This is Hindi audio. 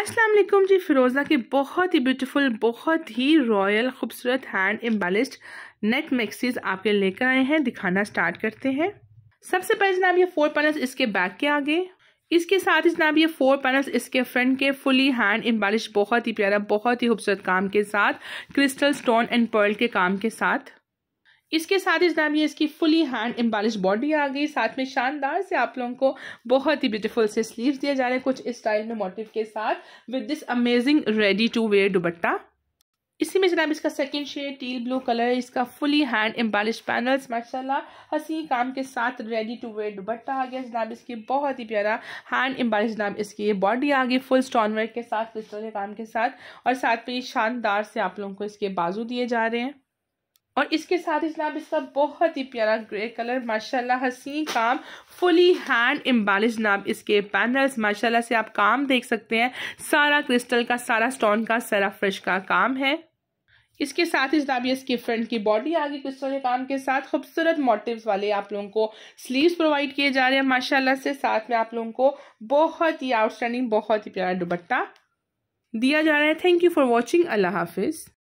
अस्सलाम वालेकुम जी फिरोज़ा की बहुत ही ब्यूटीफुल बहुत ही रॉयल खूबसूरत हैंड एम्बेलिस्ड नेट मैक्सीज आपके लेकर आए हैं दिखाना स्टार्ट करते हैं सबसे पहले जनाब ये फोर पैनल्स इसके बैक के आगे इसके साथ ही जनाब ये फोर पैनल्स इसके फ्रंट के फुली हैंड एम्बालिश बहुत ही प्यारा बहुत ही खूबसूरत काम के साथ क्रिस्टल स्टोन एंड पर्ल के काम के साथ इसके साथ इस जनाब ये इसकी फुली हैंड एम्बालिश बॉडी आ गई साथ में शानदार से आप लोगों को बहुत ही ब्यूटीफुल से स्लीव्स दिए जा रहे हैं कुछ स्टाइल में मोटिव के साथ with this amazing ready to wear दुबट्टा इसी में जनाब इसका second shade teal blue colour इसका फुली हैंड एम्बालिश पैनल्स माशाल्लाह हसी काम के साथ रेडी टू वेयर दुबट्टा आ गया जनाब इसकी बहुत ही प्यारा हैंड एम्बालिश जनाब इसकी ये बॉडी आ गई फुल स्टोन वर्क के साथ क्रिस्टल के काम के साथ और साथ में शानदार से आप लोगों को इसके बाजू दिए जा रहे हैं और इसके साथ ही जनाब इसका बहुत ही प्यारा ग्रे कलर माशाल्लाह हसीन काम फुली हैंड एम्बालिश जनाब इसके पैनल्स माशाल्लाह से आप काम देख सकते हैं सारा क्रिस्टल का सारा स्टोन का सारा फ्रेश का काम है इसके साथ ही जनाब ये इसकी फ्रंट की बॉडी आगे क्रिस्टल के काम के साथ खूबसूरत मोटिव्स वाले आप लोगों को स्लीव्स प्रोवाइड किए जा रहे हैं माशाला से साथ में आप लोगों को बहुत ही आउटस्टैंडिंग बहुत ही प्यारा दुबट्टा दिया जा रहा है थैंक यू फॉर वॉचिंग अल्लाह हाफिज़